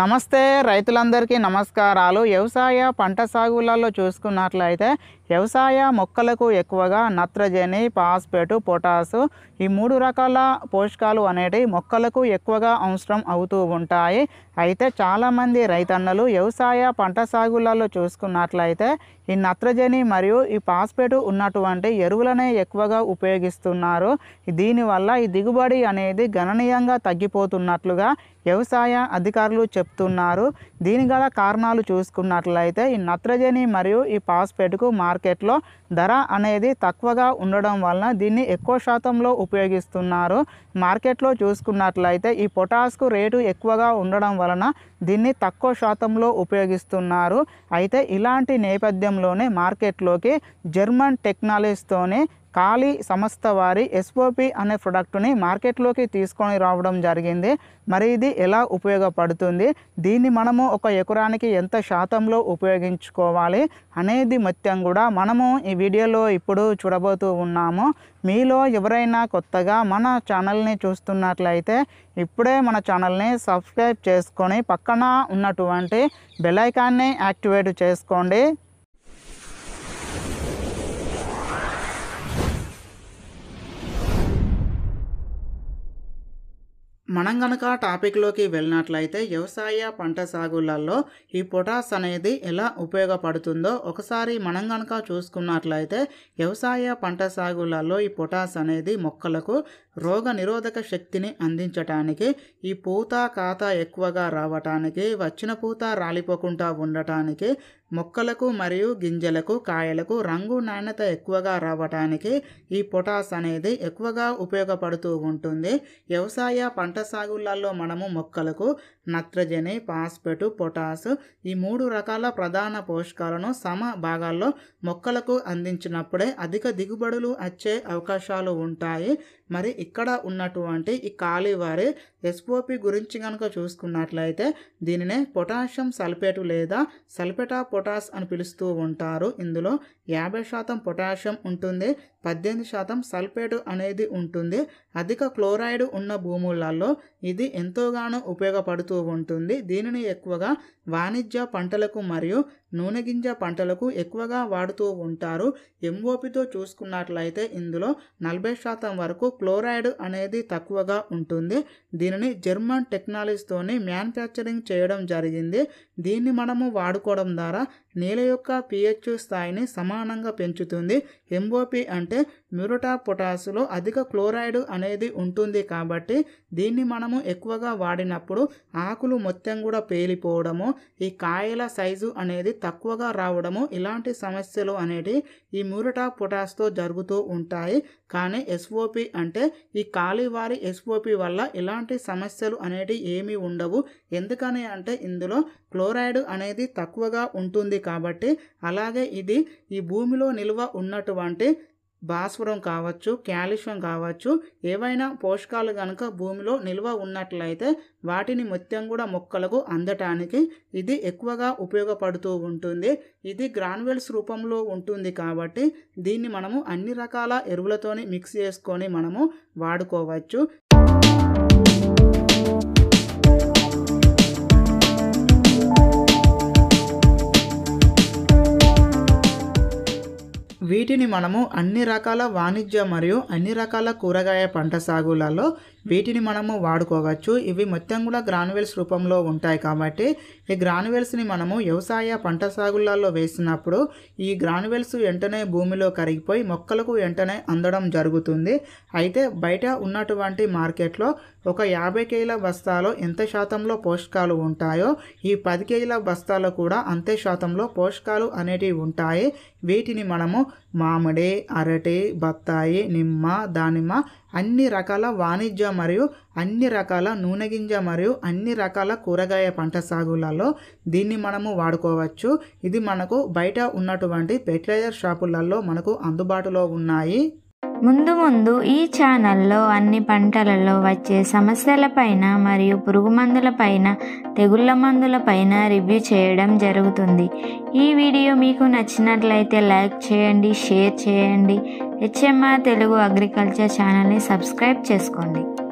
నమస్తే రైతులందరికీ నమస్కారాలు వ్యవసాయ పంట సాగులలో చూసుకున్నట్లయితే వ్యవసాయ మొక్కలకు ఎక్కువగా నత్రజని పాస్పేటు పొటాసు ఈ మూడు రకాల పోషకాలు అనేటివి మొక్కలకు ఎక్కువగా అవసరం అవుతూ ఉంటాయి అయితే చాలామంది రైతన్నలు వ్యవసాయ పంట సాగులలో చూసుకున్నట్లయితే ఈ నత్రజని మరియు ఈ పాస్పేటు ఉన్నటువంటి ఎరువులనే ఎక్కువగా ఉపయోగిస్తున్నారు దీనివల్ల ఈ దిగుబడి అనేది గణనీయంగా తగ్గిపోతున్నట్లుగా వ్యవసాయ అధికారులు చెప్తున్నారు దీని గల కారణాలు చూసుకున్నట్లయితే ఈ నత్రజని మరియు ఈ పాస్పేటుకు మార్కెట్ మార్కెట్లో ధర అనేది తక్కువగా ఉండడం వలన దీన్ని ఎక్కువ శాతంలో ఉపయోగిస్తున్నారు మార్కెట్లో చూసుకున్నట్లయితే ఈ పొటాస్కు రేటు ఎక్కువగా ఉండడం వలన దీన్ని తక్కువ శాతంలో ఉపయోగిస్తున్నారు అయితే ఇలాంటి నేపథ్యంలోనే మార్కెట్లోకి జర్మన్ టెక్నాలజీస్తోనే ఖాళీ సంస్థ వారి ఎస్ఓపి అనే ప్రొడక్ట్ని మార్కెట్లోకి తీసుకొని రావడం జరిగింది మరి ఇది ఎలా ఉపయోగపడుతుంది దీన్ని మనము ఒక ఎకరానికి ఎంత శాతంలో ఉపయోగించుకోవాలి అనేది మొత్తం కూడా మనము ఈ వీడియోలో ఇప్పుడు చూడబోతూ ఉన్నాము మీలో ఎవరైనా కొత్తగా మన ఛానల్ని చూస్తున్నట్లయితే ఇప్పుడే మన ఛానల్ని సబ్స్క్రైబ్ చేసుకొని పక్కన ఉన్నటువంటి బెలైకాన్ని యాక్టివేట్ చేసుకోండి మనం గనక టాపిక్లోకి వెళ్ళినట్లయితే వ్యవసాయ పంట సాగులలో ఈ పొటాస్ అనేది ఎలా ఉపయోగపడుతుందో ఒకసారి మనం గనక చూసుకున్నట్లయితే వ్యవసాయ పంట సాగులలో ఈ పొటాస్ అనేది మొక్కలకు రోగ నిరోధక శక్తిని అందించటానికి ఈ పూత కాత ఎక్కువగా రావటానికి వచ్చిన పూత రాలిపోకుండా ఉండటానికి మొక్కలకు మరియు గింజలకు కాయలకు రంగు నాణ్యత ఎక్కువగా రావటానికి ఈ పొటాస్ అనేది ఎక్కువగా ఉపయోగపడుతూ ఉంటుంది వ్యవసాయ పంట సాగులలో మనము మొక్కలకు నత్రజని పాస్పెటు పొటాసు ఈ మూడు రకాల ప్రధాన పోషకాలను సమ భాగాల్లో మొక్కలకు అందించినప్పుడే అధిక దిగుబడులు వచ్చే అవకాశాలు ఉంటాయి మరి ఇక్కడ ఉన్నటువంటి ఈ కాలివారి ఎస్ఓపి గురించి కనుక చూసుకున్నట్లయితే దీనినే పొటాషియం సల్ఫేట్ లేదా సల్ఫేటా పొటాస్ అని పిలుస్తూ ఉంటారు ఇందులో యాభై శాతం పొటాషియం ఉంటుంది పద్దెనిమిది శాతం సల్ఫేట్ అనేది ఉంటుంది అధిక క్లోరైడ్ ఉన్న భూములలో ఇది ఎంతోగానో ఉపయోగపడుతూ ఉంటుంది దీనిని ఎక్కువగా వాణిజ్య పంటలకు మరియు నూనె గింజ పంటలకు ఎక్కువగా వాడుతూ ఉంటారు ఎంఓపితో చూసుకున్నట్లయితే ఇందులో నలభై శాతం వరకు క్లోరైడ్ అనేది తక్కువగా ఉంటుంది దీనిని జర్మన్ టెక్నాలజీతోని మ్యానుఫ్యాక్చరింగ్ చేయడం జరిగింది దీన్ని మనము వాడుకోవడం ద్వారా నేల యొక్క పిహెచ్ స్థాయిని సమానంగా పెంచుతుంది ఎంఓపి అంటే మ్యూరటా పొటాసులో అధిక క్లోరైడ్ అనేది ఉంటుంది కాబట్టి దీన్ని మనము ఎక్కువగా వాడినప్పుడు ఆకులు మొత్తం కూడా పేలిపోవడము ఈ కాయల సైజు అనేది తక్కువగా రావడము ఇలాంటి సమస్యలు అనేవి ఈ మ్యూరటా పొటాస్తో జరుగుతూ ఉంటాయి కానీ ఎస్ఓపి అంటే ఈ కాలివారి ఎస్ఓపి వల్ల ఇలాంటి సమస్యలు అనేవి ఏమీ ఉండవు ఎందుకని అంటే ఇందులో క్లోరైడ్ అనేది తక్కువగా ఉంటుంది కాబట్టి అలాగే ఇది ఈ భూమిలో నిల్వ ఉన్నటువంటి భాస్వరం కావచ్చు కాల్షియం కావచ్చు ఏవైనా పోషకాలు కనుక భూమిలో నిల్వ ఉన్నట్లయితే వాటిని మొత్తం కూడా మొక్కలకు అందటానికి ఇది ఎక్కువగా ఉపయోగపడుతూ ఉంటుంది ఇది గ్రాన్వెల్స్ రూపంలో ఉంటుంది కాబట్టి దీన్ని మనము అన్ని రకాల ఎరువులతోని మిక్స్ చేసుకొని మనము వాడుకోవచ్చు వీటిని మనము అన్ని రకాల వాణిజ్య మరియు అన్ని రకాల కూరగాయ పంట సాగులలో వీటిని మనము వాడుకోవచ్చు ఇవి మొత్తం కూడా గ్రానువెల్స్ రూపంలో ఉంటాయి కాబట్టి ఈ గ్రానువెల్స్ని మనము వ్యవసాయ పంట సాగులలో వేసినప్పుడు ఈ గ్రానువెల్స్ వెంటనే భూమిలో కరిగిపోయి మొక్కలకు వెంటనే అందడం జరుగుతుంది అయితే బయట ఉన్నటువంటి మార్కెట్లో ఒక యాభై కేజీల బస్తాలో ఎంత శాతంలో పోషకాలు ఉంటాయో ఈ పది కేజీల బస్తాలో కూడా అంతే శాతంలో పోషకాలు అనేటివి ఉంటాయి వీటిని మనము మామిడి అరటి బత్తాయి నిమ్మ దానిమ్మ అన్ని రకాల వాణిజ్య మరియు అన్ని రకాల నూనె గింజ మరియు అన్ని రకాల కూరగాయ పంట సాగులలో దీన్ని మనము వాడుకోవచ్చు ఇది మనకు బయట ఉన్నటువంటి ఫెర్టిలైజర్ షాపులలో మనకు అందుబాటులో ఉన్నాయి ముందు ముందు ఈ ఛానల్లో అన్ని పంటలలో వచ్చే సమస్యలపైన మరియు పురుగు మందులపైన తెగుళ్ళ మందులపైన రివ్యూ చేయడం జరుగుతుంది ఈ వీడియో మీకు నచ్చినట్లయితే లైక్ చేయండి షేర్ చేయండి హెచ్ఎంఆర్ తెలుగు అగ్రికల్చర్ ఛానల్ని సబ్స్క్రైబ్ చేసుకోండి